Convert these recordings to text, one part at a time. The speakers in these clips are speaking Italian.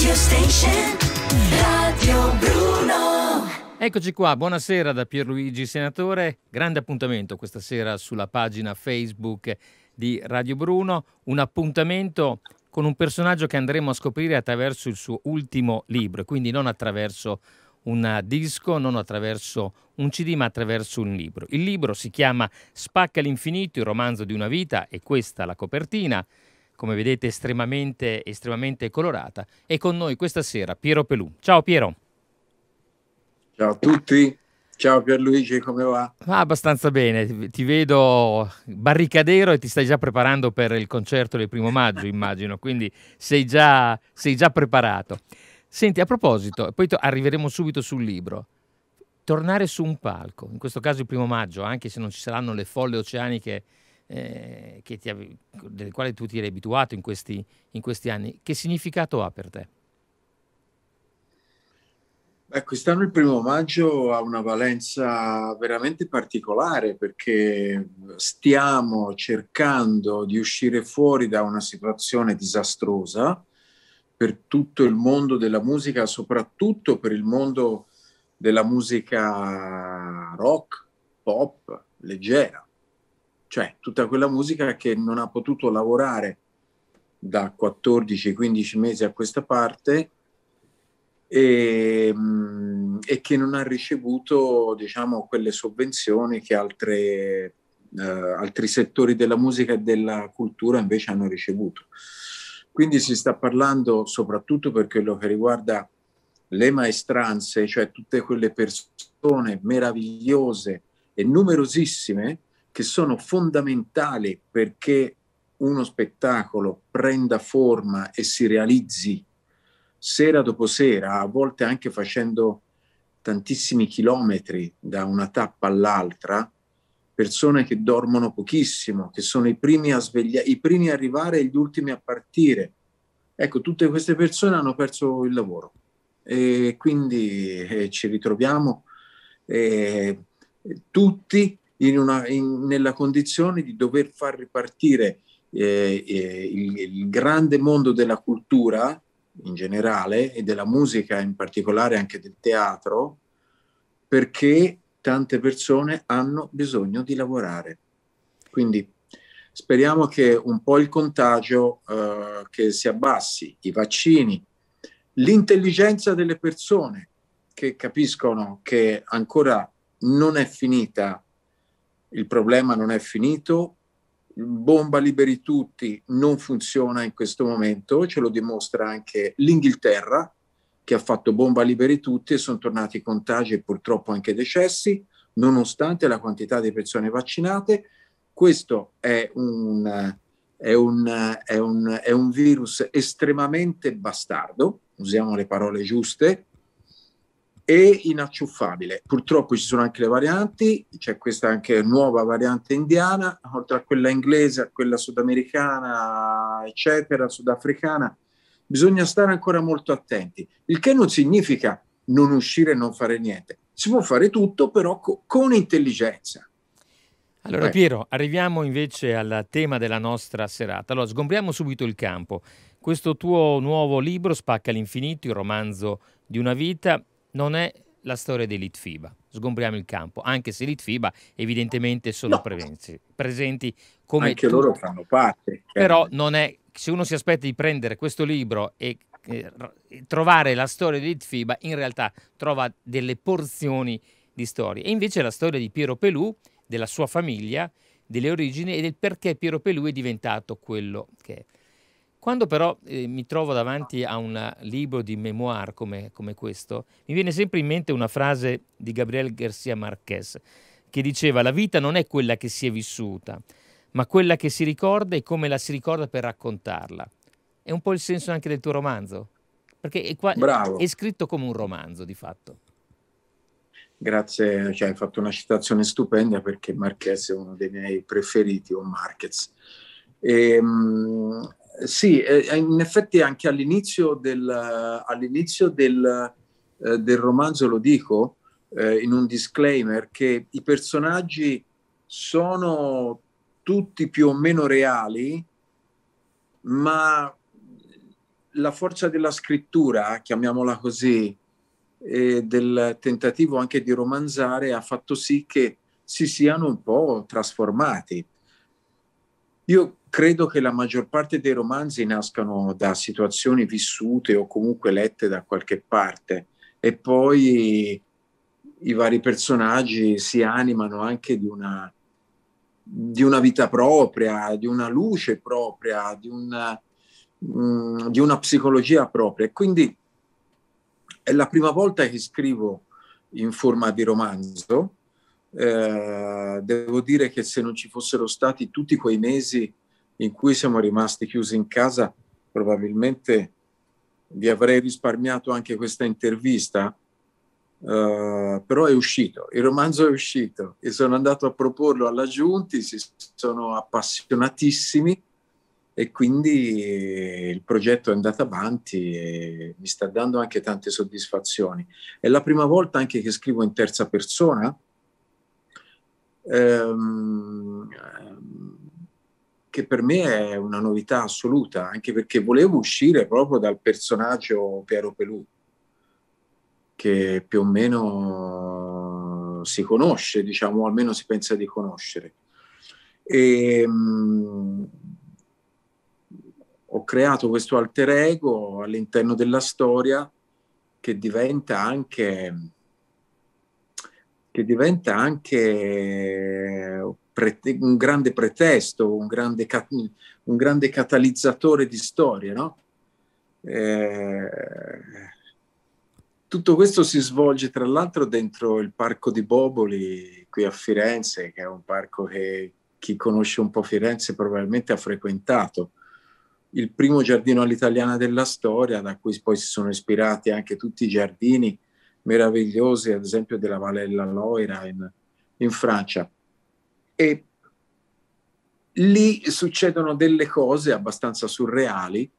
Radio Station, Radio Bruno. Eccoci qua, buonasera da Pierluigi Senatore, grande appuntamento questa sera sulla pagina Facebook di Radio Bruno, un appuntamento con un personaggio che andremo a scoprire attraverso il suo ultimo libro, quindi non attraverso un disco, non attraverso un CD, ma attraverso un libro. Il libro si chiama Spacca l'infinito, il romanzo di una vita, e questa la copertina come vedete estremamente, estremamente colorata. E con noi questa sera Piero Pelù. Ciao Piero. Ciao a tutti. Ciao Pierluigi, come va? Ah, abbastanza bene, ti vedo barricadero e ti stai già preparando per il concerto del primo maggio, immagino, quindi sei già, sei già preparato. Senti, a proposito, poi arriveremo subito sul libro. Tornare su un palco, in questo caso il primo maggio, anche se non ci saranno le folle oceaniche eh, avevi, del quale tu ti eri abituato in questi, in questi anni, che significato ha per te? Beh, quest'anno il primo maggio ha una valenza veramente particolare perché stiamo cercando di uscire fuori da una situazione disastrosa per tutto il mondo della musica, soprattutto per il mondo della musica rock, pop, leggera cioè tutta quella musica che non ha potuto lavorare da 14-15 mesi a questa parte e, ehm, e, che non ha ricevuto diciamo, quelle sovvenzioni che altre, eh, altri settori della musica e della cultura invece hanno ricevuto. Quindi si sta parlando soprattutto per quello che riguarda le maestranze, cioè tutte quelle persone meravigliose e numerosissime che sono fondamentali perché uno spettacolo prenda forma e si realizzi sera dopo sera, a volte anche facendo tantissimi chilometri da una tappa all'altra, persone che dormono pochissimo, che sono i primi a svegliare, i primi a arrivare e gli ultimi a partire. Ecco, tutte queste persone hanno perso il lavoro e quindi eh, ci ritroviamo eh, tutti in una, in, nella condizione di dover far ripartire eh, eh, il, il, grande mondo della cultura in generale e della musica in particolare anche del teatro perché tante persone hanno bisogno di lavorare. Quindi speriamo che un po' il contagio eh, che si abbassi, i vaccini, l'intelligenza delle persone che capiscono che ancora non è finita il problema non è finito, bomba liberi tutti non funziona in questo momento, ce lo dimostra anche l'Inghilterra che ha fatto bomba liberi tutti e sono tornati contagi e purtroppo anche decessi, nonostante la quantità di persone vaccinate. Questo è un, è un, è un, è un virus estremamente bastardo, usiamo le parole giuste, e inacciuffabile. Purtroppo ci sono anche le varianti, c'è questa anche nuova variante indiana, oltre a quella inglese, a quella sudamericana, eccetera, sudafricana. Bisogna stare ancora molto attenti, il che non significa non uscire e non fare niente. Si può fare tutto, però co- con intelligenza. Allora Beh. Piero, arriviamo invece al tema della nostra serata. Allora, sgombriamo subito il campo. Questo tuo nuovo libro, Spacca l'infinito, il romanzo di una vita, non è la storia dell'ITFIBA. Sgombriamo il campo, anche se l'ITFIBA evidentemente sono no. presenti come... Anche tu. loro fanno parte. Però non è, se uno si aspetta di prendere questo libro e eh, trovare la storia dell'ITFIBA, in realtà trova delle porzioni di storie. E invece la storia di Piero Pelù, della sua famiglia, delle origini e del perché Piero Pelù è diventato quello che è. Quando però eh, mi trovo davanti a un libro di memoir come, come, questo, mi viene sempre in mente una frase di Gabriel García Marquez che diceva la vita non è quella che si è vissuta, ma quella che si ricorda e come la si ricorda per raccontarla. È un po' il senso anche del tuo romanzo, perché è, qua, è scritto come un romanzo di fatto. Grazie, cioè, hai fatto una citazione stupenda perché Marquez è uno dei miei preferiti, o Marquez. E, ehm, sì, in effetti anche all'inizio del, all'inizio del, eh, del romanzo lo dico eh, in un disclaimer che i personaggi sono tutti più o meno reali, ma la forza della scrittura, chiamiamola così, e del tentativo anche di romanzare ha fatto sì che si siano un po' trasformati. Io credo che la maggior parte dei romanzi nascano da situazioni vissute o comunque lette da qualche parte e poi i vari personaggi si animano anche di una, di una vita propria, di una luce propria, di una, mm, di una psicologia propria. E quindi è la prima volta che scrivo in forma di romanzo. Eh, devo dire che se non ci fossero stati tutti quei mesi in cui siamo rimasti chiusi in casa, probabilmente vi avrei risparmiato anche questa intervista, uh, però è uscito, il romanzo è uscito e sono andato a proporlo alla Giunti, si sono appassionatissimi e quindi il progetto è andato avanti e mi sta dando anche tante soddisfazioni. È la prima volta anche che scrivo in terza persona. Um, che per me è una novità assoluta, anche perché volevo uscire proprio dal personaggio Piero Pelù, che più o meno si conosce, diciamo, almeno si pensa di conoscere. E, ehm, mh, ho creato questo alter ego all'interno della storia che diventa anche che diventa anche prete, un grande pretesto, un grande, un grande catalizzatore di storie, no? Eh, tutto questo si svolge tra l'altro dentro il parco di Boboli qui a Firenze, che è un parco che chi conosce un po' Firenze probabilmente ha frequentato. Il primo giardino all'italiana della storia, da cui poi si sono ispirati anche tutti i giardini meravigliosi, ad esempio della Valella Loira in, in Francia. E lì succedono delle cose abbastanza surreali,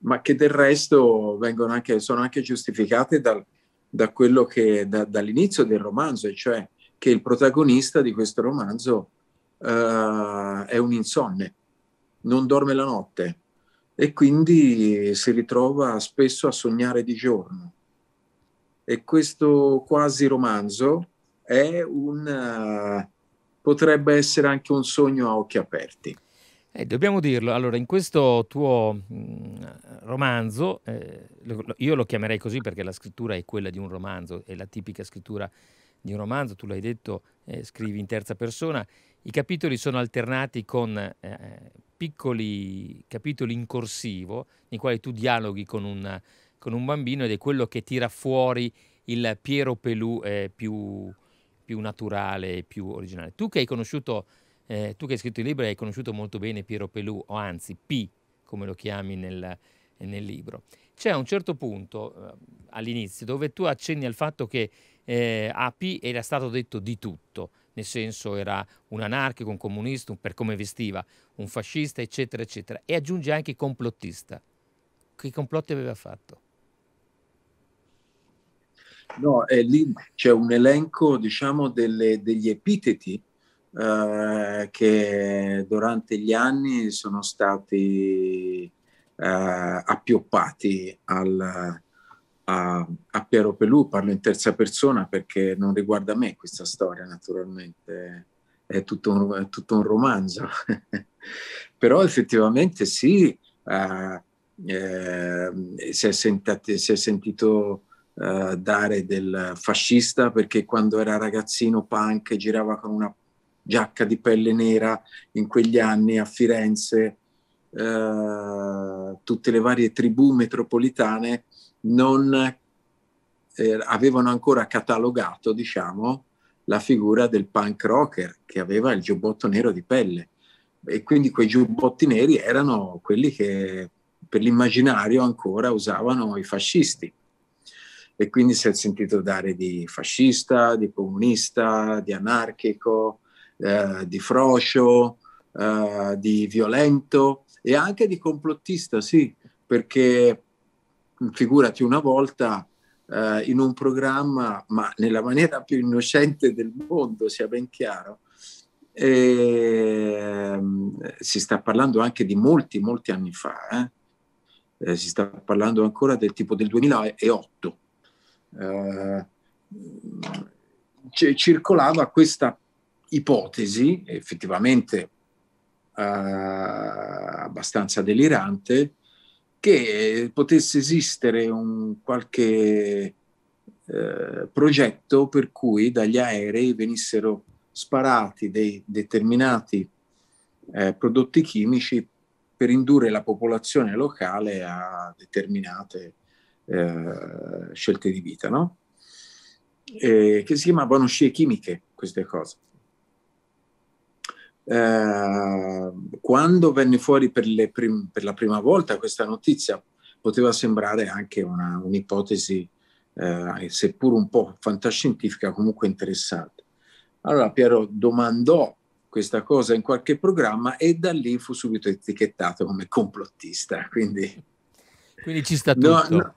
ma che del resto anche, sono anche giustificate dal, da che, da, dall'inizio del romanzo, cioè che il protagonista di questo romanzo uh, è un insonne, non dorme la notte e quindi si ritrova spesso a sognare di giorno. E questo quasi romanzo è un eh, potrebbe essere anche un sogno a occhi aperti. Eh, dobbiamo dirlo, allora in questo tuo mh, mm, romanzo, eh, lo, io lo chiamerei così perché la scrittura è quella di un romanzo, è la tipica scrittura di un romanzo, tu l'hai detto, eh, scrivi in terza persona, i capitoli sono alternati con eh, eh, piccoli capitoli in corsivo nei quali tu dialoghi con un, con un, bambino ed è quello che tira fuori il Piero Pelù eh, più più naturale e più originale. Tu che hai conosciuto, eh, tu che hai scritto il libro, hai conosciuto molto bene Piero Pelù, o anzi P, come lo chiami nel, nel libro. C'è un certo punto eh, all'inizio dove tu accenni al fatto che eh, a P era stato detto di tutto, nel senso era un anarchico, un comunista, un, per come vestiva, un fascista, eccetera, eccetera, e aggiunge anche complottista. Che complotti aveva fatto? No, eh, lì c'è un elenco, diciamo, delle, degli epiteti eh, che durante gli anni sono stati eh, appioppati al, a, a Piero Pelù. Parlo in terza persona perché non riguarda me questa storia, naturalmente. È tutto un, è tutto un romanzo. Però effettivamente sì, eh, eh si, è sentati, si è sentito eh, dare del fascista perché quando era ragazzino punk girava con una giacca di pelle nera in quegli anni a Firenze, uh, tutte le varie tribù metropolitane non eh, avevano ancora catalogato, diciamo, la figura del punk rocker che aveva il giubbotto nero di pelle e quindi quei giubbotti neri erano quelli che per l'immaginario ancora usavano i fascisti e quindi si è sentito dare di fascista, di comunista, di anarchico, eh, di frocio, eh, di violento e anche di complottista, sì, perché figurati una volta eh, in un programma, ma nella maniera più innocente del mondo, sia ben chiaro, e, ehm, si sta parlando anche di molti, molti anni fa, eh. Eh, si sta parlando ancora del tipo del 2008 eh, c- circolava questa ipotesi, effettivamente eh, abbastanza delirante, che potesse esistere un qualche eh, progetto per cui dagli aerei venissero sparati dei determinati eh, prodotti chimici per indurre la popolazione locale a determinate eh, scelte di vita, no? E che si chiamavano scie chimiche queste cose. Eh, quando venne fuori per, prim- per, la prima volta questa notizia, poteva sembrare anche una, un'ipotesi, eh, seppur un po' fantascientifica, comunque interessante. Allora Piero domandò questa cosa in qualche programma e da lì fu subito etichettato come complottista. Quindi, quindi ci sta tutto. No, no,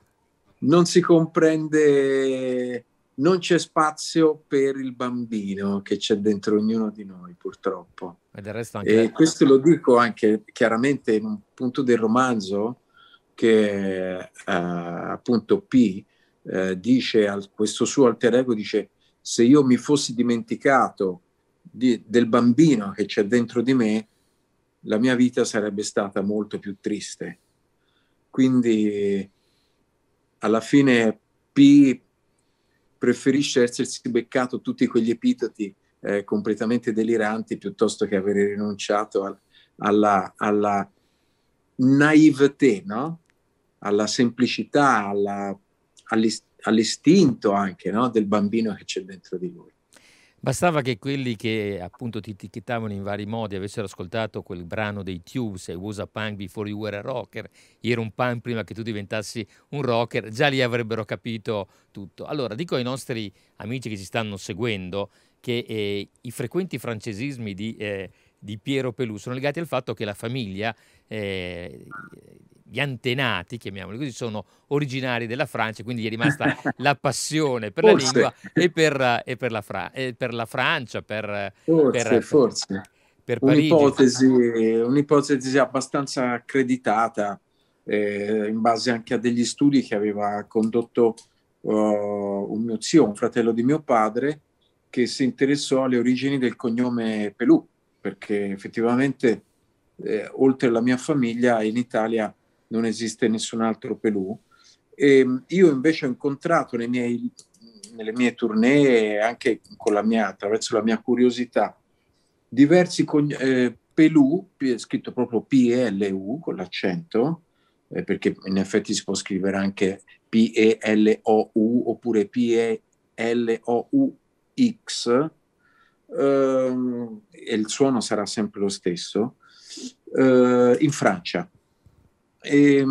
non si comprende, non c'è spazio per il bambino che c'è dentro ognuno di noi, purtroppo. E, del resto anche... e questo lo dico anche chiaramente in un punto del romanzo che eh, appunto P eh, dice a questo suo alter ego, dice se io mi fossi dimenticato di, del bambino che c'è dentro di me, la mia vita sarebbe stata molto più triste. Quindi alla fine P preferisce essersi beccato tutti quegli epiteti eh, completamente deliranti piuttosto che avere rinunciato al, alla, alla naivete, no? alla semplicità, alla, all'istinto anche no? del bambino che c'è dentro di lui. Bastava che quelli che appunto ti etichettavano in vari modi avessero ascoltato quel brano dei Tubes, I was a punk before you were a rocker, io ero un punk prima che tu diventassi un rocker, già lì avrebbero capito tutto. Allora dico ai nostri amici che ci stanno seguendo che eh, i frequenti francesismi di, eh, di, Piero Pelù sono legati al fatto che la famiglia eh, gli antenati, chiamiamoli così, sono originari della Francia, quindi gli è rimasta la passione per forse. la lingua e per, e per, la, Fra- e per la, Francia, per... Forse, per, forse. Per un'ipotesi, un'ipotesi, abbastanza accreditata eh, in base anche a degli studi che aveva condotto uh, un mio zio, un fratello di mio padre, che si interessò alle origini del cognome Pelù, perché effettivamente eh, oltre alla mia famiglia in Italia non esiste nessun altro Pelù. E ehm, io invece ho incontrato nei miei, nelle mie tournée, anche la mia, attraverso la mia curiosità, diversi cogn- eh, Pelù, scritto proprio P-E-L-U con l'accento, eh, perché in effetti si può scrivere anche P-E-L-O-U oppure P-E-L-O-U-X, ehm, e il suono sarà sempre lo stesso, eh, in Francia. E, ehm,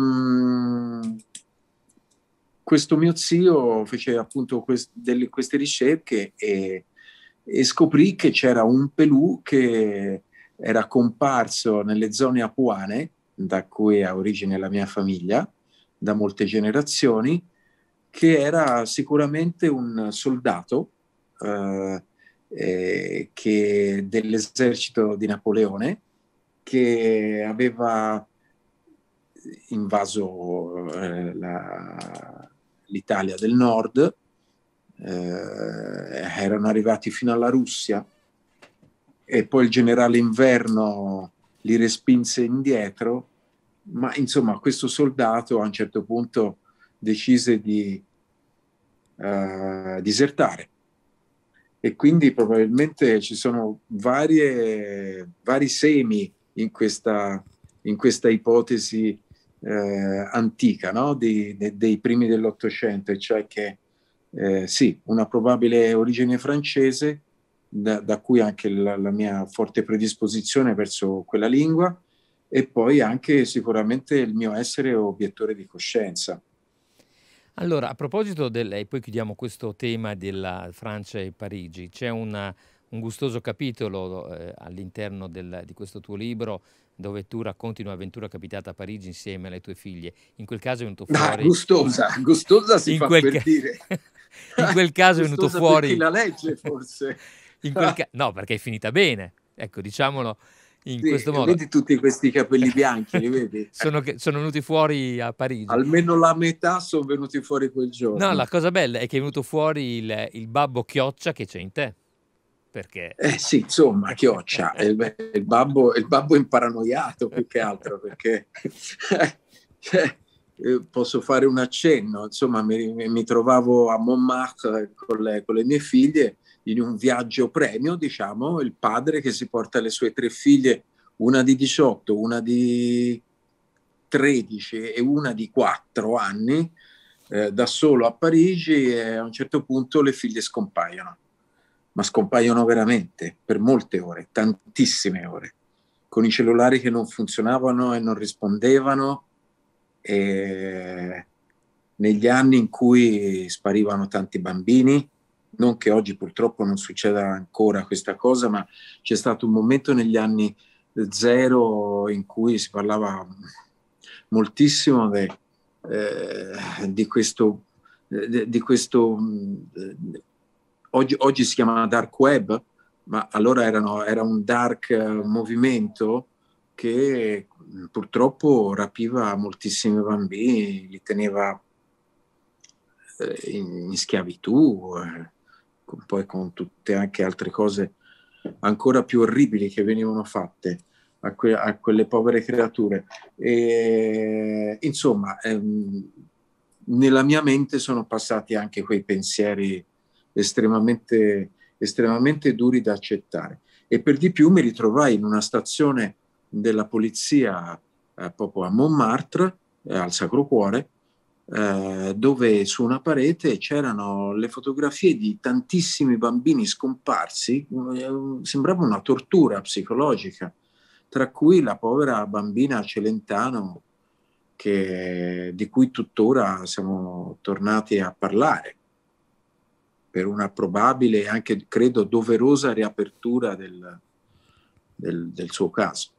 mh, questo mio zio fece appunto quest- delle, queste ricerche e, e, scoprì che c'era un pelù che era comparso nelle zone apuane, da cui ha origine la mia famiglia, da molte generazioni, che era sicuramente un soldato eh, eh, che, dell'esercito di Napoleone che aveva invaso eh, la, l'Italia del nord, eh, erano arrivati fino alla Russia e poi il generale Inverno li respinse indietro, ma insomma questo soldato a un certo punto decise di eh, disertare e quindi probabilmente ci sono varie, vari semi in questa, in questa ipotesi eh, antica no? Di, de, dei primi dell'Ottocento, cioè che eh, sì, una probabile origine francese, da, da cui anche la, la, mia forte predisposizione verso quella lingua, e poi anche sicuramente il mio essere obiettore di coscienza. Allora, a proposito del... e poi chiudiamo questo tema della Francia e Parigi, c'è una, un gustoso capitolo eh, all'interno del, di questo tuo libro dove tu racconti un'avventura capitata a Parigi insieme alle tue figlie. In quel caso è venuto fuori... No, gustosa, gustosa si in fa per ca... dire. in quel caso è venuto fuori... la legge forse. ca... No, perché è finita bene. Ecco, diciamolo in sì, questo modo. Vedi tutti questi capelli bianchi, li vedi? sono, sono, venuti fuori a Parigi. Almeno la metà sono venuti fuori quel giorno. No, la cosa bella è che è venuto fuori il, il babbo chioccia che c'è in te. Perché... Eh sì, insomma, chioccia. il, il, babbo, il babbo imparanoiato più che altro, perché cioè, eh, posso fare un accenno. Insomma, mi, mi trovavo a Montmartre con le, con le mie figlie in un viaggio premio, diciamo, il padre che si porta le sue tre figlie, una di 18, una di 13 e una di 4 anni, eh, da solo a Parigi e a un certo punto le figlie scompaiono ma scompaiono veramente per molte ore, tantissime ore, con i cellulari che non funzionavano e non rispondevano, e negli anni in cui sparivano tanti bambini, non che oggi purtroppo non succeda ancora questa cosa, ma c'è stato un momento negli anni zero in cui si parlava moltissimo de, eh, di questo, di questo oggi, oggi si chiama dark web, ma allora erano, era un dark eh, movimento che mm, purtroppo rapiva moltissimi bambini, li teneva eh, in, in schiavitù, eh, con, poi con tutte anche altre cose ancora più orribili che venivano fatte a, que- a quelle povere creature. E, insomma, ehm, nella mia mente sono passati anche quei pensieri estremamente, estremamente duri da accettare. E per di più mi ritrovai in una stazione della polizia eh, proprio a Montmartre, eh, al Sacro Cuore, eh, dove su una parete c'erano le fotografie di tantissimi bambini scomparsi, eh, sembrava una tortura psicologica, tra cui la povera bambina Celentano che, di cui tuttora siamo tornati a parlare per una probabile e anche, credo, doverosa riapertura del, del, del suo caso.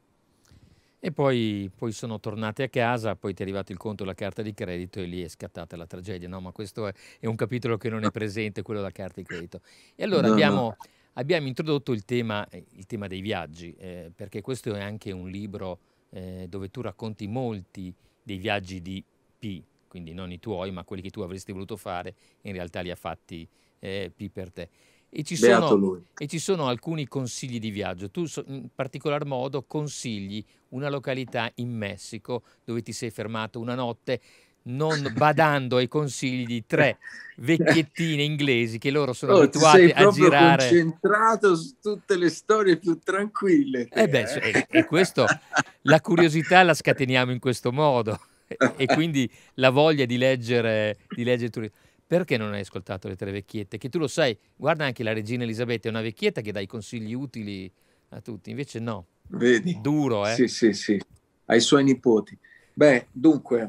E poi, poi, sono tornati a casa, poi ti è arrivato il conto, la carta di credito e lì è scattata la tragedia. No, ma questo è, è un capitolo che non è presente, quello della carta di credito. E allora no, abbiamo, no. abbiamo, introdotto il tema, eh, il tema dei viaggi, eh, perché questo è anche un libro eh, dove tu racconti molti dei viaggi di P, quindi non i tuoi, ma quelli che tu avresti voluto fare, in realtà li ha fatti eh, Piperte. E ci, sono, e ci, sono, alcuni consigli di viaggio. Tu in particolar modo consigli una località in Messico dove ti sei fermato una notte non badando ai consigli di tre vecchiettine inglesi che loro sono oh, abituati a girare. Sono concentrato su tutte le storie più tranquille. Te, eh beh, eh? E, e questo, la curiosità la scateniamo in questo modo e, e quindi la voglia di leggere, di leggere turismo perché non hai ascoltato le tre vecchiette? Che tu lo sai, guarda anche la regina Elisabetta è una vecchietta che dà i consigli utili a tutti, invece no. Vedi? Duro, eh? Sì, sì, sì, ai suoi nipoti. Beh, dunque,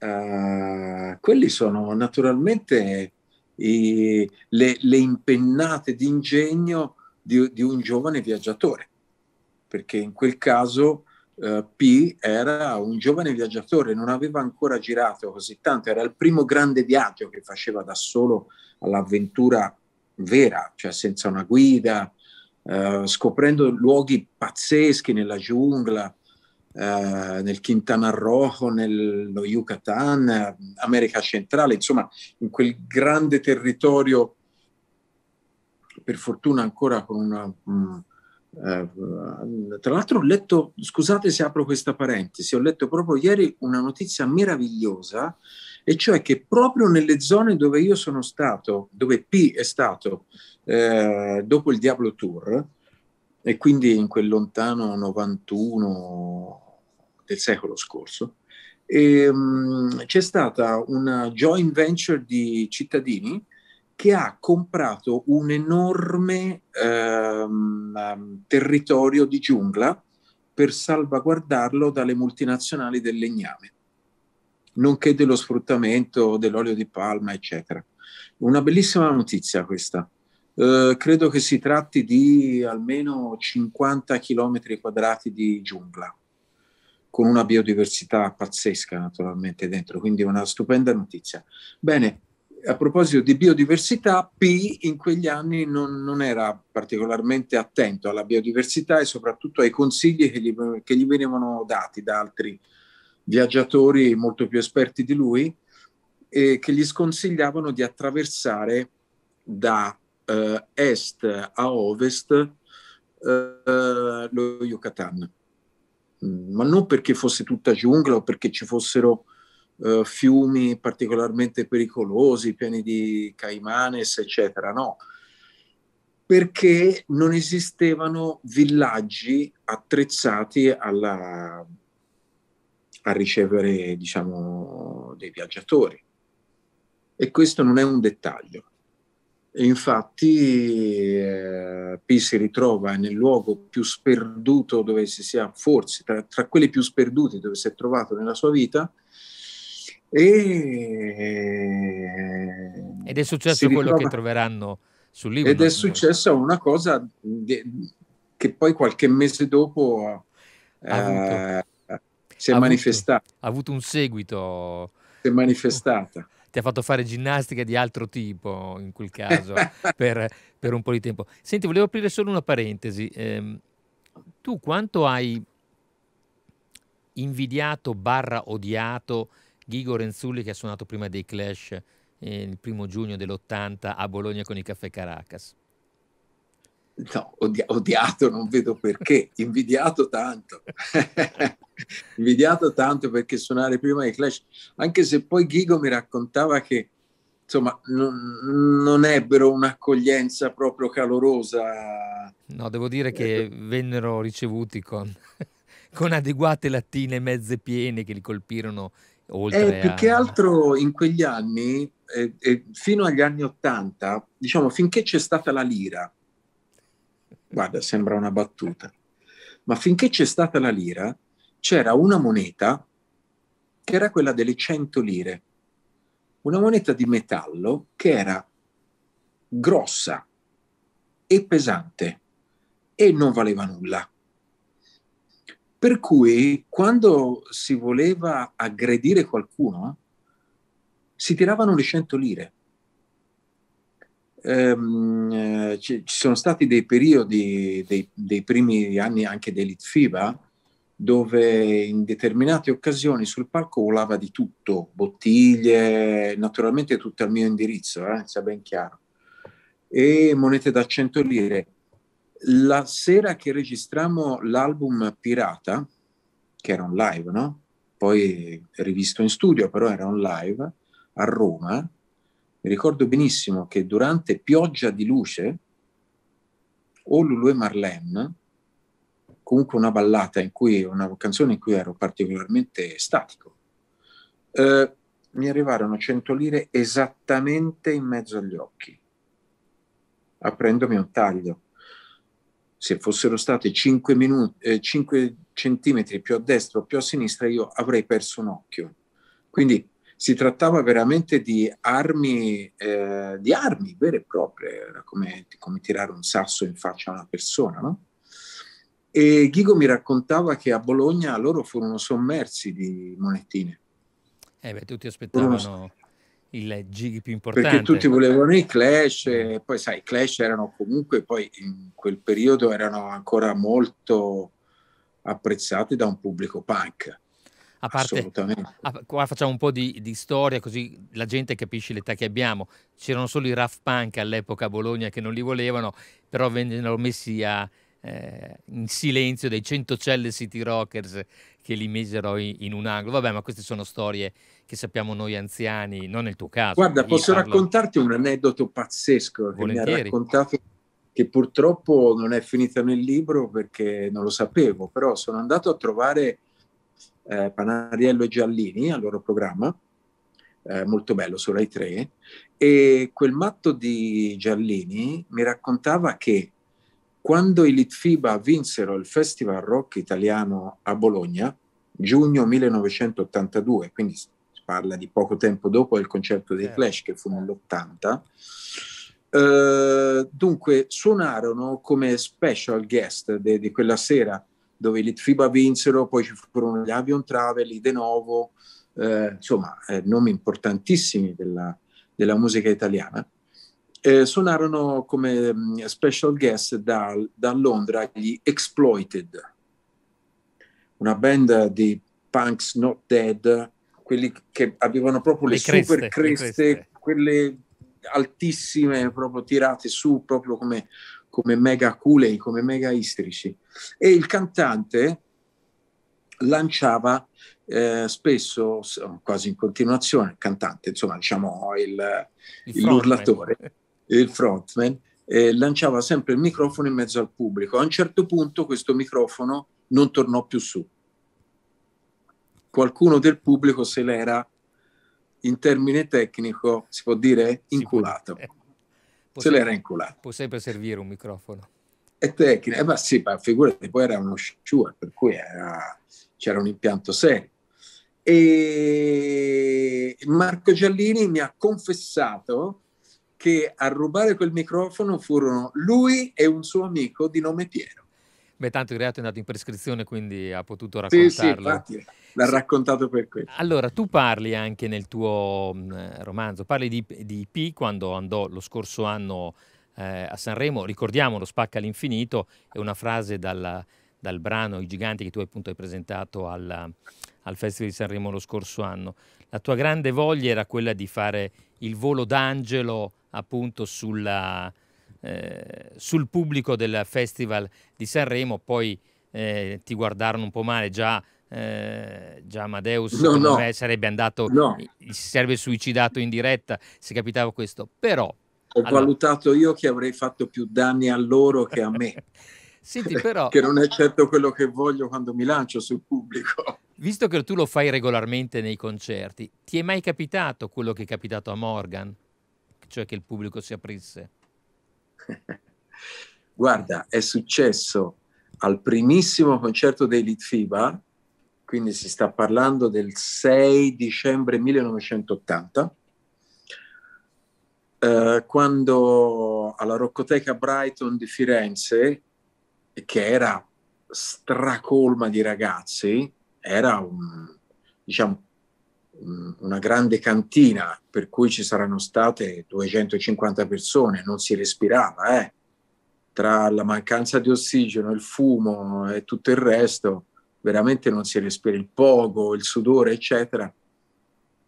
uh, quelli sono naturalmente i, le, le, impennate d'ingegno di, di un giovane viaggiatore, perché in quel caso eh, P era un giovane viaggiatore, non aveva ancora girato così tanto, era il primo grande viaggio che faceva da solo all'avventura vera, cioè senza una guida, uh, scoprendo luoghi pazzeschi nella giungla, uh, nel Quintana Roo, nello Yucatan, America Centrale, insomma, in quel grande territorio, per fortuna ancora con una... Mh, eh, tra l'altro ho letto, scusate se apro questa parentesi, ho letto proprio ieri una notizia meravigliosa, e cioè che proprio nelle zone dove io sono stato, dove P è stato eh, dopo il Diablo Tour, e quindi in quel lontano 91 del secolo scorso, e, um, c'è stata una joint venture di cittadini che ha comprato un enorme ehm, territorio di giungla per salvaguardarlo dalle multinazionali del legname, nonché dello sfruttamento dell'olio di palma, eccetera. Una bellissima notizia questa. Eh, credo che si tratti di almeno 50 km quadrati di giungla, con una biodiversità pazzesca naturalmente dentro, quindi una stupenda notizia. Bene, a proposito di biodiversità, P in quegli anni non, non, era particolarmente attento alla biodiversità e soprattutto ai consigli che gli, che gli venivano dati da altri viaggiatori molto più esperti di lui e che gli sconsigliavano di attraversare da eh, est a ovest eh, lo Yucatan. Mm, ma non perché fosse tutta giungla o perché ci fossero eh, fiumi particolarmente pericolosi, pieni di caimanes, eccetera, no. Perché non esistevano villaggi attrezzati alla, a ricevere, diciamo, dei viaggiatori. E questo non è un dettaglio. E infatti eh, P si ritrova nel luogo più sperduto dove si sia, forse tra, tra quelli più sperduti dove si è trovato nella sua vita, e... Eh, Ed è successo ritrova... quello che troveranno sul libro. Ed è successa una cosa che poi qualche mese dopo ha eh, si è manifestata. Ha avuto un seguito. Si è manifestata. Ti ha fatto fare ginnastica di altro tipo in quel caso per, per, un po' di tempo. Senti, volevo aprire solo una parentesi. Eh, tu quanto hai invidiato barra odiato Ghigo Renzulli che ha suonato prima dei Clash eh, il primo giugno dell'80 a Bologna con i Caffè Caracas. No, odia- odiato non vedo perché, invidiato tanto. invidiato tanto perché suonare prima dei Clash, anche se poi Ghigo mi raccontava che insomma non, non ebbero un'accoglienza proprio calorosa. No, devo dire che eh, vennero ricevuti con, con adeguate lattine mezze piene che li colpirono Oltre eh, più a... che altro in quegli anni, eh, eh, fino agli anni Ottanta, diciamo finché c'è stata la lira, guarda sembra una battuta, ma finché c'è stata la lira c'era una moneta che era quella delle 100 lire, una moneta di metallo che era grossa e pesante e non valeva nulla. Per cui quando si voleva aggredire qualcuno, si tiravano le 100 lire. Ehm, eh, ci, ci, sono stati dei periodi, dei, dei primi anni anche dell'ITFIBA, dove in determinate occasioni sul palco volava di tutto, bottiglie, naturalmente tutto al mio indirizzo, eh, sia ben chiaro, e monete da 100 lire la sera che registrammo l'album Pirata, che era un live, no? Poi rivisto in studio, però era un live a Roma. Mi ricordo benissimo che durante Pioggia di luce, o Lulu e Marlene, comunque una ballata in cui, una canzone in cui ero particolarmente statico, eh, mi arrivarono 100 lire esattamente in mezzo agli occhi, aprendomi un taglio se fossero state 5, minuti, eh, 5 centimetri più a destra o più a sinistra, io avrei perso un occhio. Quindi si trattava veramente di armi, eh, di armi vere e proprie, era come, come, tirare un sasso in faccia a una persona. No? E Ghigo mi raccontava che a Bologna loro furono sommersi di monetine. Eh beh, tutti aspettavano il gig più importante. Perché tutti volevano i Clash, e eh. poi sai, i Clash erano comunque, poi in quel periodo erano ancora molto apprezzati da un pubblico punk. A parte, qua facciamo un po' di, di, storia così la gente capisce l'età che abbiamo. C'erano solo i Raff Punk all'epoca a Bologna che non li volevano, però vennero messi a, eh, in silenzio dei 100 celle City Rockers che li misero in, un angolo. Vabbè, ma queste sono storie che sappiamo noi anziani, non nel tuo caso. Guarda, posso parlo... raccontarti un aneddoto pazzesco che Volentieri. mi ha raccontato che purtroppo non è finita nel libro perché non lo sapevo, però sono andato a trovare eh, Panariello e Giallini al loro programma, eh, molto bello su ai tre, e quel matto di Giallini mi raccontava che quando i Litfiba vinsero il Festival Rock Italiano a Bologna, giugno 1982, quindi si parla di poco tempo dopo il concerto dei Clash certo. che fu nell'80, Uh, eh, dunque suonarono come special guest de, di quella sera dove i Litfiba vinsero, poi ci furono gli Avion Travel, i De Novo, uh, insomma eh, nomi importantissimi della, della musica italiana eh, suonarono come mm, special guest da, da, Londra gli Exploited, una band di punks not dead, quelli che avevano proprio le, le creste, super creste, le creste, quelle altissime, proprio tirate su, proprio come, come mega culei, come mega istrici. E il cantante lanciava eh, spesso, quasi in continuazione, il cantante, insomma, diciamo il, il l'urlatore il frontman, eh, lanciava sempre il microfono in mezzo al pubblico. A un certo punto questo microfono non tornò più su. Qualcuno del pubblico se l'era, in termine tecnico, si può dire, inculato. Può, se l'era inculato. Può sempre servire un microfono. È tecnico, eh, ma sì, ma figurati, poi era uno sure, per cui era, c'era un impianto serio. E Marco Giallini mi ha confessato che a rubare quel microfono furono lui e un suo amico di nome Piero. Beh, tanto il reato è andato in prescrizione, quindi ha potuto raccontarlo. Sì, sì, infatti l'ha raccontato per questo. Allora, tu parli anche nel tuo mh, mm, romanzo, parli di, di P quando andò lo scorso anno eh, a Sanremo, ricordiamo lo spacca all'infinito, è una frase dal, dal, brano I giganti che tu appunto hai presentato alla, al Festival di Sanremo lo scorso anno. La tua grande voglia era quella di fare il volo d'angelo appunto sulla, eh, sul pubblico del Festival di Sanremo, poi eh, ti guardarono un po' male, già, eh, già Amadeus no, no. Me, eh, sarebbe andato, no. Eh, si sarebbe suicidato in diretta se capitava questo, però... Ho allora... valutato io che avrei fatto più danni a loro che a me. Senti, però... che non è certo quello che voglio quando mi lancio sul pubblico. Visto che tu lo fai regolarmente nei concerti, ti è mai capitato quello che è capitato a Morgan? Cioè che il pubblico si aprisse? Guarda, è successo al primissimo concerto dei Litfiba, quindi si sta parlando del 6 dicembre 1980, eh, quando alla Roccoteca Brighton di Firenze, che era stracolma di ragazzi, era un, diciamo, una grande cantina per cui ci saranno state 250 persone, non si respirava, eh. tra la mancanza di ossigeno, il fumo e tutto il resto, veramente non si respira il pogo, il sudore, eccetera.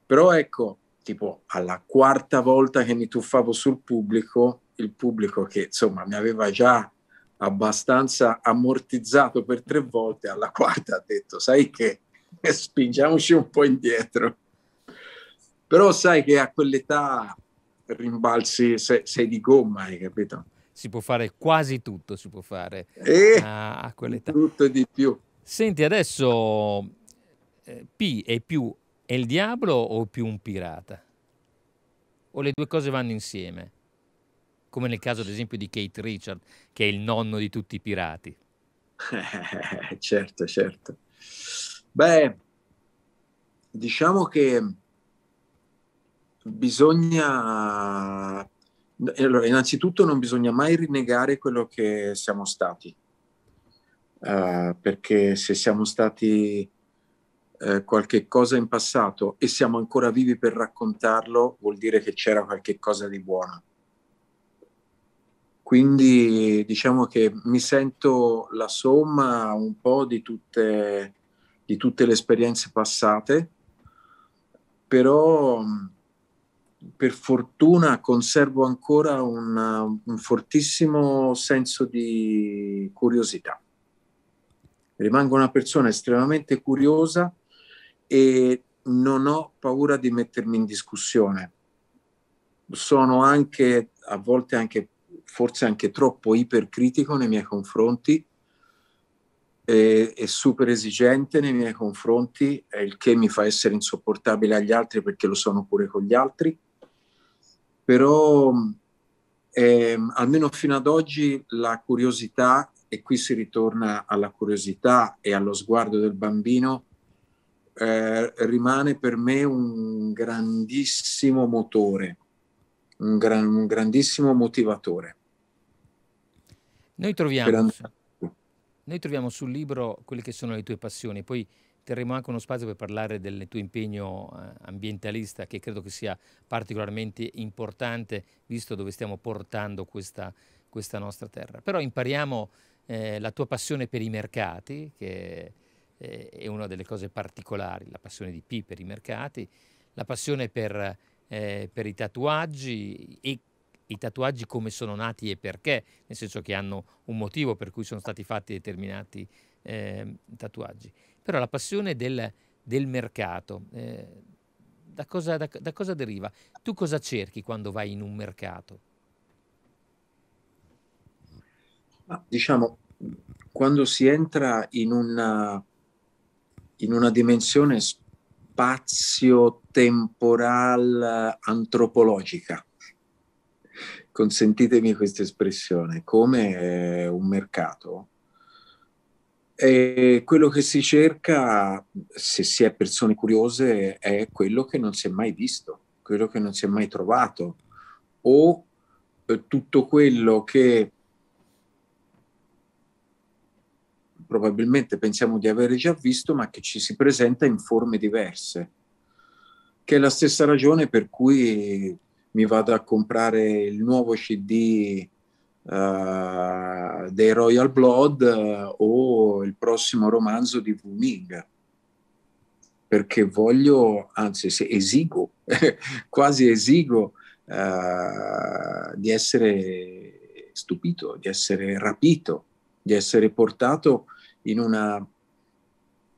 Però ecco, tipo alla quarta volta che mi tuffavo sul pubblico, il pubblico che insomma mi aveva già abbastanza ammortizzato per tre volte, alla quarta ha detto, sai che spingiamoci un po' indietro. Però sai che a quell'età rimbalzi, sei, sei di gomma, hai capito? Si può fare quasi tutto, si può fare eh, a, quell'età. Tutto e di più. Senti, adesso eh, P è più è il diavolo o più un pirata? O le due cose vanno insieme? come nel caso ad esempio di Kate Richard, che è il nonno di tutti i pirati. certo, certo. Beh, diciamo che bisogna... Allora, innanzitutto non bisogna mai rinnegare quello che siamo stati, uh, perché se siamo stati eh, qualche cosa in passato e siamo ancora vivi per raccontarlo, vuol dire che c'era qualche cosa di buono. Quindi diciamo che mi sento la somma un po' di tutte, di tutte le esperienze passate, però per fortuna conservo ancora un, un fortissimo senso di curiosità. Rimango una persona estremamente curiosa e non ho paura di mettermi in discussione. Sono anche, a volte anche forse anche troppo ipercritico nei miei confronti e, e super esigente nei miei confronti, il che mi fa essere insopportabile agli altri perché lo sono pure con gli altri. Però eh, almeno fino ad oggi la curiosità, e qui si ritorna alla curiosità e allo sguardo del bambino, eh, rimane per me un grandissimo motore, un, gran, un grandissimo motivatore. Noi troviamo, noi troviamo, sul libro quelle che sono le tue passioni, poi terremo anche uno spazio per parlare del tuo impegno eh, ambientalista che credo che sia particolarmente importante visto dove stiamo portando questa, questa nostra terra. Però impariamo eh, la tua passione per i mercati, che eh, è una delle cose particolari, la passione di P per i mercati, la passione per, eh, per i tatuaggi e i tatuaggi come sono nati e perché, nel senso che hanno un motivo per cui sono stati fatti determinati eh, tatuaggi. Però la passione del, del mercato, eh, da, cosa, da, da, cosa, deriva? Tu cosa cerchi quando vai in un mercato? Ma, diciamo, quando si entra in una, in una dimensione spazio-temporal eh, antropologica, consentitemi questa espressione, come un mercato, e quello che si cerca, se si è persone curiose, è quello che non si è mai visto, quello che non si è mai trovato, o eh, tutto quello che probabilmente pensiamo di avere già visto, ma che ci si presenta in forme diverse, che è la stessa ragione per cui mi vado a comprare il nuovo CD uh, eh, dei Royal Blood uh, o il prossimo romanzo di Wu Ming perché voglio, anzi esigo, quasi esigo uh, di essere stupito, di essere rapito, di essere portato in una,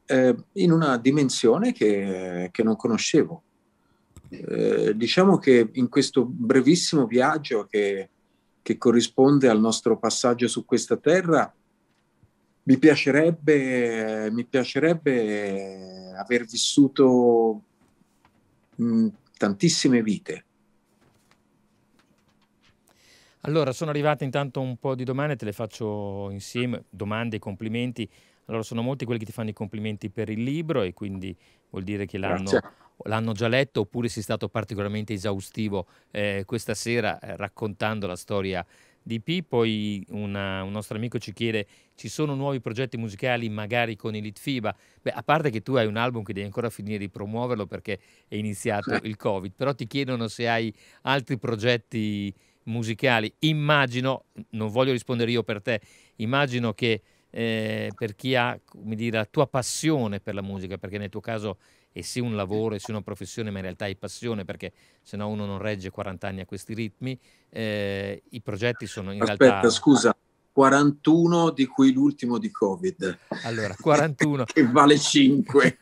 in una dimensione che, che non conoscevo eh, diciamo che in questo brevissimo viaggio che, che, corrisponde al nostro passaggio su questa terra, mi piacerebbe, mi piacerebbe aver vissuto mh, mm, tantissime vite. Allora, sono arrivate intanto un po' di domande, te le faccio insieme, domande e complimenti. Allora, sono molti quelli che ti fanno i complimenti per il libro e quindi vuol dire che l'hanno, l'hanno già letto oppure sei stato particolarmente esaustivo eh, questa sera eh, raccontando la storia di P. Poi una, un nostro amico ci chiede ci sono nuovi progetti musicali magari con i Litfiba? Beh, a parte che tu hai un album che devi ancora finire di promuoverlo perché è iniziato il Covid, però ti chiedono se hai altri progetti musicali. Immagino, non voglio rispondere io per te, immagino che eh, per chi ha dire, la tua passione per la musica, perché nel tuo caso è sì un lavoro, è sì una professione, ma in realtà hai passione, perché se no uno non regge 40 anni a questi ritmi, eh, i progetti sono in Aspetta, realtà... scusa, 41 di cui l'ultimo di Covid. Allora, 41. che vale 5.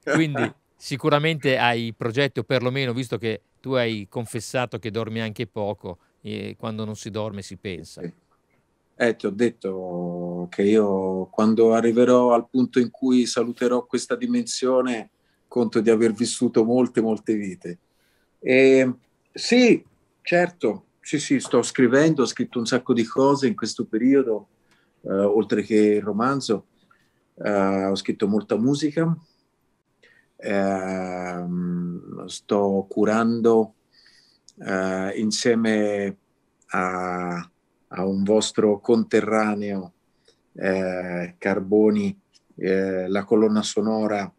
Quindi sicuramente hai progetti, o perlomeno, visto che tu hai confessato che dormi anche poco, eh, quando non si dorme si pensa. Sì. Eh, ti ho detto che io quando arriverò al punto in cui saluterò questa dimensione, conto di aver vissuto molte, molte vite. E, sì, certo, sì, sì, sto scrivendo, ho scritto un sacco di cose in questo periodo, eh, oltre che il romanzo, eh, ho scritto molta musica, eh, sto curando eh, insieme a a un vostro conterraneo eh, Carboni eh, la colonna sonora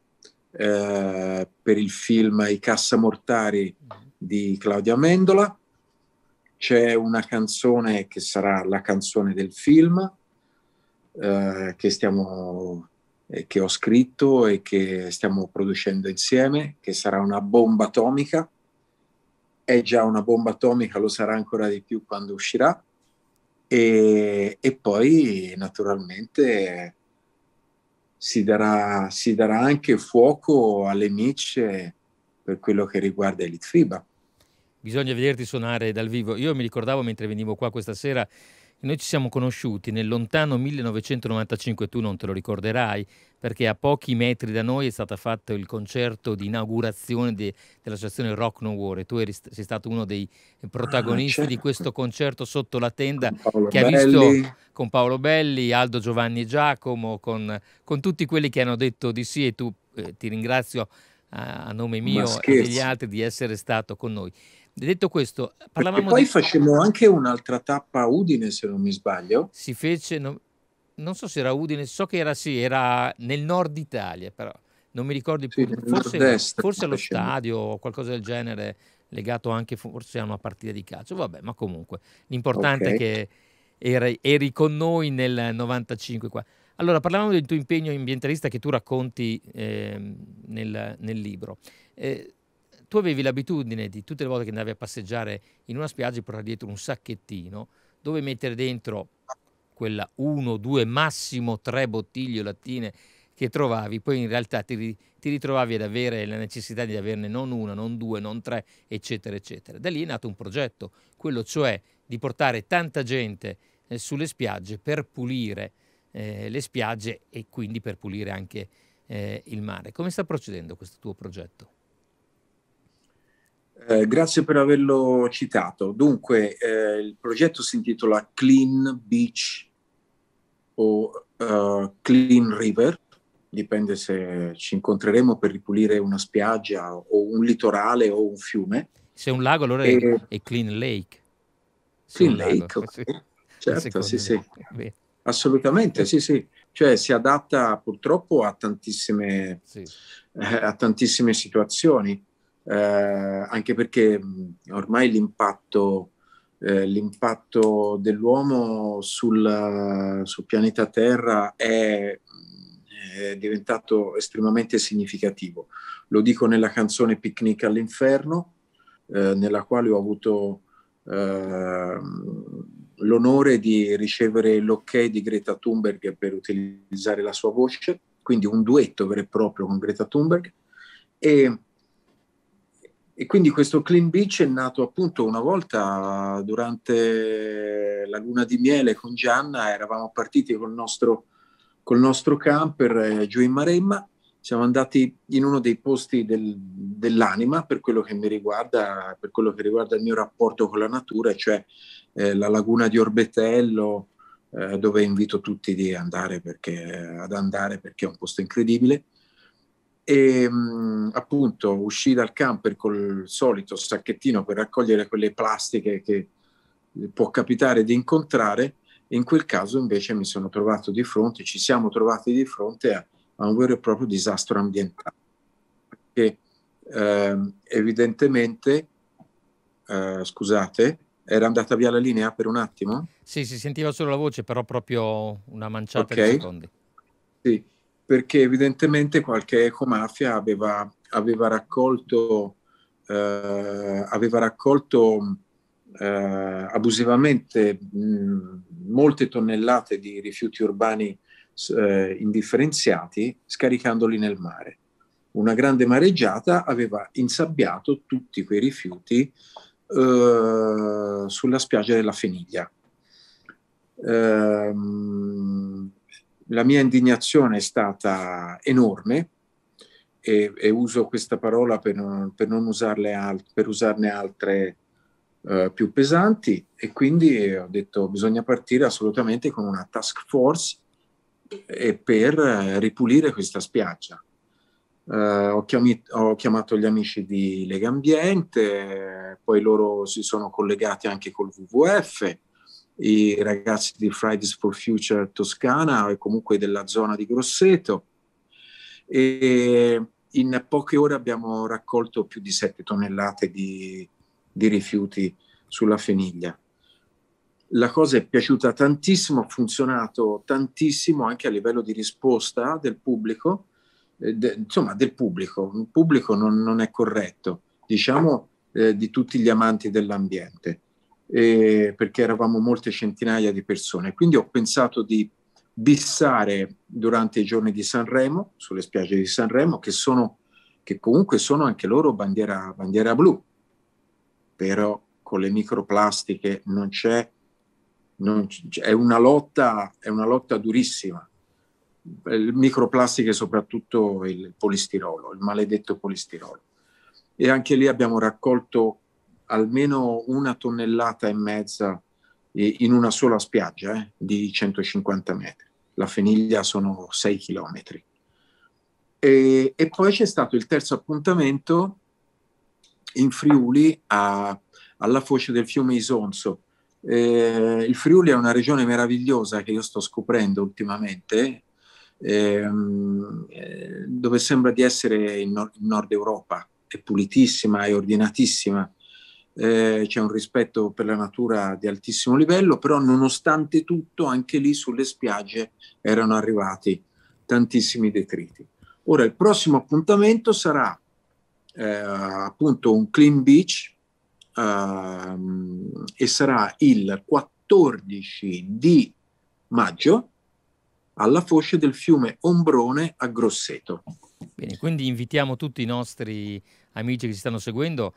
eh, per il film I Cassa Mortari di Claudia Mendola. C'è una canzone che sarà la canzone del film eh, che stiamo eh, che ho scritto e che stiamo producendo insieme, che sarà una bomba atomica. È già una bomba atomica, lo sarà ancora di più quando uscirà. E, e poi naturalmente si darà, si darà, anche fuoco alle micce per quello che riguarda Elite FIBA. Bisogna vederti suonare dal vivo. Io mi ricordavo mentre venivo qua questa sera noi ci siamo conosciuti nel lontano 1995, tu non te lo ricorderai, perché a pochi metri da noi è stato fatto il concerto di inaugurazione de, dell'associazione Rock No War e tu eri, sei stato uno dei protagonisti ah, certo. di questo concerto sotto la tenda che Belli. ha visto con Paolo Belli, Aldo Giovanni e Giacomo, con, con tutti quelli che hanno detto di sì e tu eh, ti ringrazio a, a nome mio e degli altri di essere stato con noi. Detto questo, parlavamo e poi di... facemmo anche un'altra tappa a Udine, se non mi sbaglio. Si fece, no, non so se era Udine, so che era, sì, era nel nord Italia, però non mi ricordo più, sì, forse, forse allo stadio o qualcosa del genere, legato anche forse a una partita di calcio, vabbè, ma comunque l'importante okay. è che eri, eri, con noi nel 95 qua. Allora, parlavamo del tuo impegno ambientalista che tu racconti eh, nel, nel, libro. Eh, tu avevi l'abitudine di tutte le volte che andavi a passeggiare in una spiaggia portare dietro un sacchettino dove mettere dentro quella 1, 2, massimo 3 bottiglie o lattine che trovavi, poi in realtà ti, ti, ritrovavi ad avere la necessità di averne non una, non due, non tre, eccetera, eccetera. Da lì è nato un progetto, quello cioè di portare tanta gente eh, sulle spiagge per pulire eh, le spiagge e quindi per pulire anche eh, il mare. Come sta procedendo questo tuo progetto? Eh, grazie per averlo citato. Dunque, eh, il progetto si intitola Clean Beach o uh, Clean River, dipende se ci incontreremo per ripulire una spiaggia o un litorale o un fiume. Se è un lago allora e... è Clean Lake. clean Lake, okay. sì. certo, sì, sì. Assolutamente, sì, sì. Cioè si adatta purtroppo a tantissime, sì. eh, a tantissime situazioni. Eh, anche perché ormai l'impatto, eh, l'impatto dell'uomo sul, sul, pianeta Terra è, è diventato estremamente significativo. Lo dico nella canzone Picnic all'inferno, eh, nella quale ho avuto eh, l'onore di ricevere l'ok di Greta Thunberg per utilizzare la sua voce, quindi un duetto vero e proprio con Greta Thunberg. E e quindi questo Clean Beach è nato appunto una volta durante la luna di miele con Gianna, eravamo partiti col nostro, col nostro camper eh, giù in Maremma, siamo andati in uno dei posti del, dell'anima per quello che mi riguarda, per quello che riguarda il mio rapporto con la natura, cioè eh, la laguna di Orbetello, eh, dove invito tutti ad andare perché, ad andare perché è un posto incredibile e ehm, mh, appunto uscì dal camper col solito sacchettino per raccogliere quelle plastiche che può capitare di incontrare in quel caso invece mi sono trovato di fronte, ci siamo trovati di fronte a, a un vero e proprio disastro ambientale, perché eh, evidentemente, eh, scusate, era andata via la linea per un attimo? Sì, si sentiva solo la voce, però proprio una manciata okay. di secondi. Sì, perché evidentemente qualche ecomafia aveva, aveva raccolto, eh, aveva raccolto eh, abusivamente mh, molte tonnellate di rifiuti urbani eh, indifferenziati scaricandoli nel mare. Una grande mareggiata aveva insabbiato tutti quei rifiuti eh, sulla spiaggia della Feniglia. Ehm, la mia indignazione è stata enorme e, e uso questa parola per non, per non al, per usarne altre eh, più pesanti e quindi ho detto bisogna partire assolutamente con una task force per eh, ripulire questa spiaggia. Eh, ho, chiami, ho, chiamato gli amici di Lega Ambiente, poi loro si sono collegati anche col WWF, i ragazzi di Fridays for Future Toscana e comunque della zona di Grosseto. E in poche ore abbiamo raccolto più di 7 tonnellate di, di rifiuti sulla Feniglia. La cosa è piaciuta tantissimo, ha funzionato tantissimo anche a livello di risposta del pubblico, eh, de, insomma del pubblico, il pubblico non, non è corretto, diciamo eh, di tutti gli amanti dell'ambiente eh, perché eravamo molte centinaia di persone. Quindi ho pensato di bissare durante i giorni di Sanremo, sulle spiagge di Sanremo, che, sono, che comunque sono anche loro bandiera, bandiera blu, però con le microplastiche non c'è, non c'è è, una lotta, è una lotta durissima. Eh, le microplastiche, soprattutto il polistirolo, il maledetto polistirolo. E anche lì abbiamo raccolto almeno una tonnellata e mezza in una sola spiaggia eh, di 150 metri. La Feniglia sono 6 chilometri. E, e, poi c'è stato il terzo appuntamento in Friuli a, alla foce del fiume Isonzo. Eh, il Friuli è una regione meravigliosa che io sto scoprendo ultimamente, ehm, eh, dove sembra di essere in, nor- in Nord Europa. È pulitissima, è ordinatissima, eh, c'è un rispetto per la natura di altissimo livello, però nonostante tutto anche lì sulle spiagge erano arrivati tantissimi detriti. Ora il prossimo appuntamento sarà eh, appunto un clean beach ehm, e sarà il 14 di maggio alla foce del fiume Ombrone a Grosseto. Bene, quindi invitiamo tutti i nostri amici che ci stanno seguendo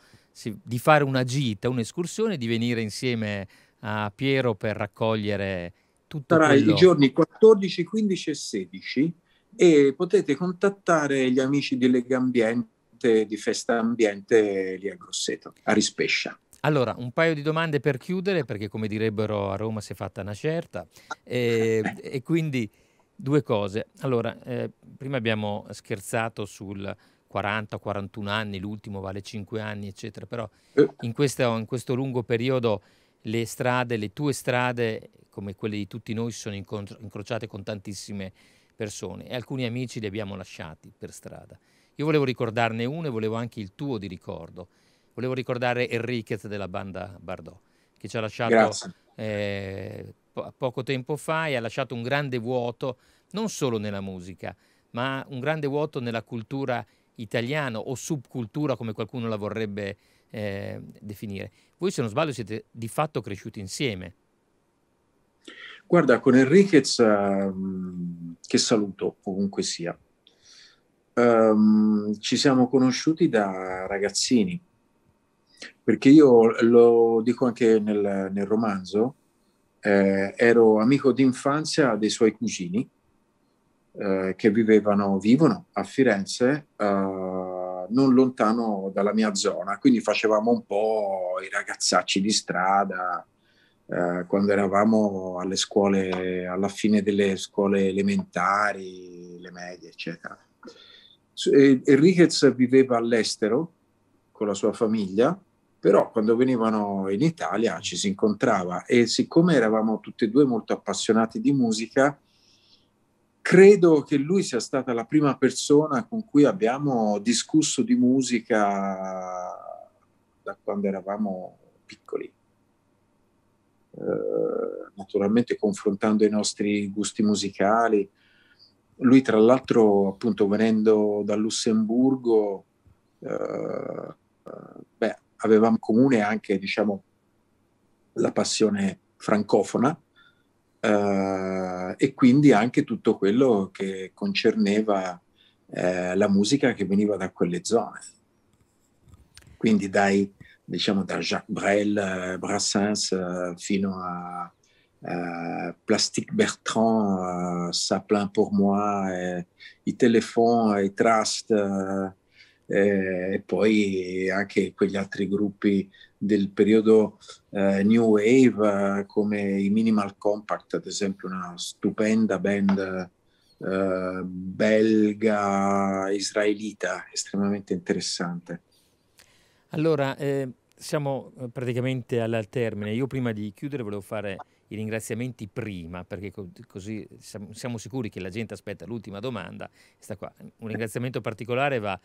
di fare una gita, un'escursione, di venire insieme a Piero per raccogliere tutto Sarà quello... i giorni 14, 15 e 16 e potete contattare gli amici di Lega Ambiente, di Festa Ambiente lì a Grosseto, a Rispescia. Allora, un paio di domande per chiudere, perché come direbbero a Roma si è fatta una certa. E, e quindi due cose. Allora, eh, prima abbiamo scherzato sul 40-41 anni, l'ultimo vale 5 anni, eccetera, però eh. in questo, in questo lungo periodo le strade, le tue strade, come quelle di tutti noi, si sono incrociate con tantissime persone e alcuni amici li abbiamo lasciati per strada. Io volevo ricordarne uno e volevo anche il tuo di ricordo. Volevo ricordare Enriquez della banda Bardot, che ci ha lasciato eh, po poco tempo fa e ha lasciato un grande vuoto non solo nella musica, ma un grande vuoto nella cultura italiano o subcultura come qualcuno la vorrebbe eh, definire. Voi se non sbaglio siete di fatto cresciuti insieme. Guarda, con Enriquez, um, che saluto comunque sia, um, ci siamo conosciuti da ragazzini, perché io lo dico anche nel, nel romanzo, eh, ero amico d'infanzia dei suoi cugini, eh, che vivevano, vivono a Firenze, eh, non lontano dalla mia zona, quindi facevamo un po' i ragazzacci di strada eh, quando eravamo alle scuole, alla fine delle scuole elementari, le medie, eccetera. E, Enriquez viveva all'estero con la sua famiglia, però quando venivano in Italia ci si incontrava e siccome eravamo tutti e due molto appassionati di musica, credo che lui sia stata la prima persona con cui abbiamo discusso di musica da quando eravamo piccoli. Eh, naturalmente confrontando i nostri gusti musicali. Lui, tra l'altro, appunto, venendo dal Lussemburgo, uh, beh, avevamo in comune anche, diciamo, la passione francofona, eh, e quindi anche tutto quello che concerneva eh, la musica che veniva da quelle zone. Quindi dai, diciamo, da Jacques Brel, eh, Brassens eh, fino a Uh, Plastique Bertrand, uh, Saplin pour moi, eh, i Telefon, i Trust, uh, eh, e poi anche quegli altri gruppi del periodo eh, New Wave eh, come i Minimal Compact, ad esempio una stupenda band eh, belga israelita estremamente interessante. Allora, eh, siamo praticamente al termine. Io prima di chiudere volevo fare i ringraziamenti prima, perché così siamo sicuri che la gente aspetta l'ultima domanda. Un ringraziamento particolare va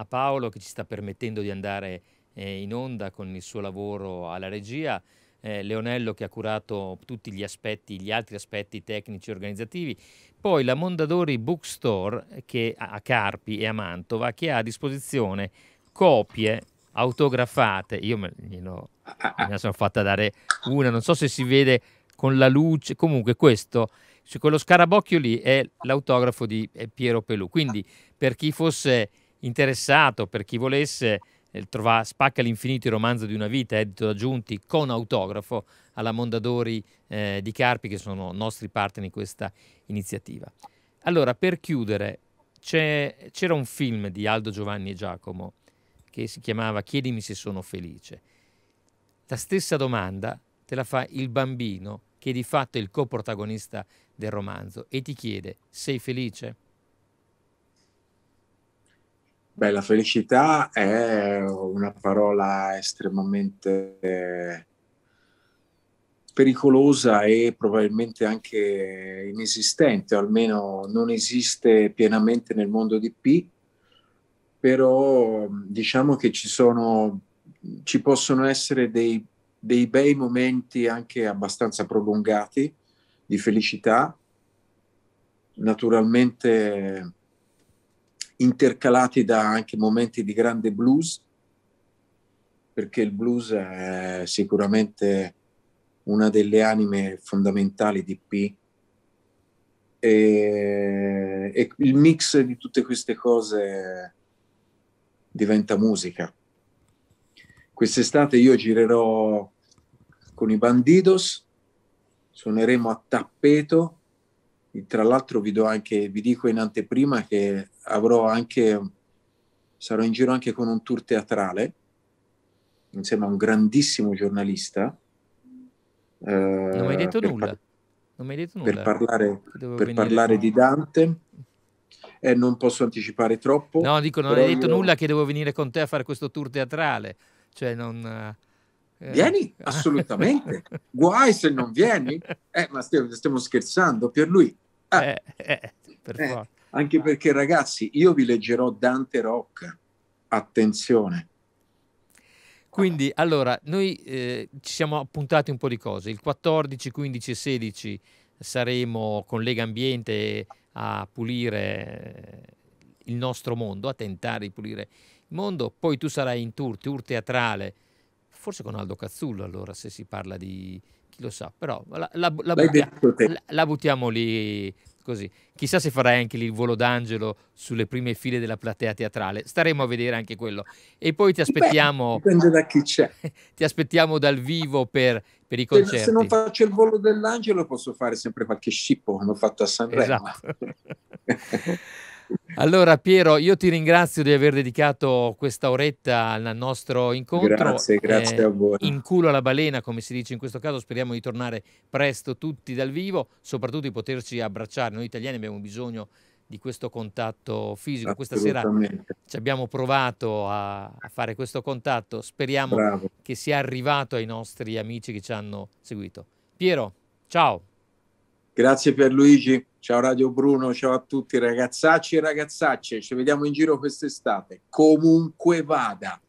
a Paolo che ci sta permettendo di andare eh, in onda con il suo lavoro alla regia. Eh, Leonello che ha curato tutti gli aspetti, gli altri aspetti tecnici e organizzativi, poi la Mondadori Bookstore eh, che a Carpi e a Mantova che ha a disposizione copie autografate, io me, glielo, me ne sono fatta dare una, non so se si vede con la luce, comunque questo, quello scarabocchio lì è l'autografo di eh, Piero Pelù, quindi per chi fosse interessato per chi volesse eh, trova, Spacca l'infinito il romanzo di una vita edito da Giunti con autografo alla Mondadori eh, di Carpi che sono nostri partner in questa iniziativa. Allora per chiudere c'era un film di Aldo Giovanni e Giacomo che si chiamava Chiedimi se sono felice. La stessa domanda te la fa il bambino che di fatto è il coprotagonista del romanzo e ti chiede sei felice? Beh, la felicità è una parola estremamente pericolosa e probabilmente anche inesistente, almeno non esiste pienamente nel mondo di P, però diciamo che ci sono, ci possono essere dei, dei bei momenti anche abbastanza prolungati di felicità. Naturalmente intercalati da anche momenti di grande blues, perché il blues è sicuramente una delle anime fondamentali di P. E, e il mix di tutte queste cose diventa musica. Quest'estate io girerò con i Bandidos, suoneremo a tappeto, e tra l'altro vi, do anche, vi dico in anteprima che avrò anche, sarò in giro anche con un tour teatrale insieme a un grandissimo giornalista. Eh, non mi hai detto nulla. Par- non mi hai detto nulla. Per parlare, per parlare con... di Dante. e non posso anticipare troppo. No, dico, non hai detto io... nulla che devo venire con te a fare questo tour teatrale. Cioè, non... Eh, eh. Vieni, assolutamente. Guai se non vieni. Eh, ma stiamo, stiamo scherzando, per lui. Ah. Eh, per forza. Anche perché ragazzi, io vi leggerò Dante Rocca. Attenzione. Quindi allora, noi eh, ci siamo appuntati un po' di cose. Il 14, 15 e 16 saremo con Lega Ambiente a pulire eh, il nostro mondo, a tentare di pulire il mondo. Poi tu sarai in tour, tour teatrale, forse con Aldo Cazzullo allora, se si parla di, chi lo sa, però la, la, la, buttia, la buttiamo lì Così. Chissà se farai anche lì il volo d'angelo sulle prime file della platea teatrale. Staremo a vedere anche quello. E poi ti aspettiamo. Beh, dipende da chi c'è. Ti aspettiamo dal vivo per, per i concerti. Se, se non faccio il volo dell'angelo, posso fare sempre qualche scippo come ho fatto a Sanremo. Esatto. Allora Piero, io ti ringrazio di aver dedicato questa oretta al nostro incontro. Grazie, grazie eh, a voi. In culo alla balena, come si dice in questo caso, speriamo di tornare presto tutti dal vivo, soprattutto di poterci abbracciare. Noi italiani abbiamo bisogno di questo contatto fisico. Questa sera ci abbiamo provato a, a fare questo contatto, speriamo Bravo. che sia arrivato ai nostri amici che ci hanno seguito. Piero, ciao. Grazie per Luigi. Ciao Radio Bruno, ciao a tutti ragazzacci e ragazzacce, ci vediamo in giro quest'estate. Comunque vada.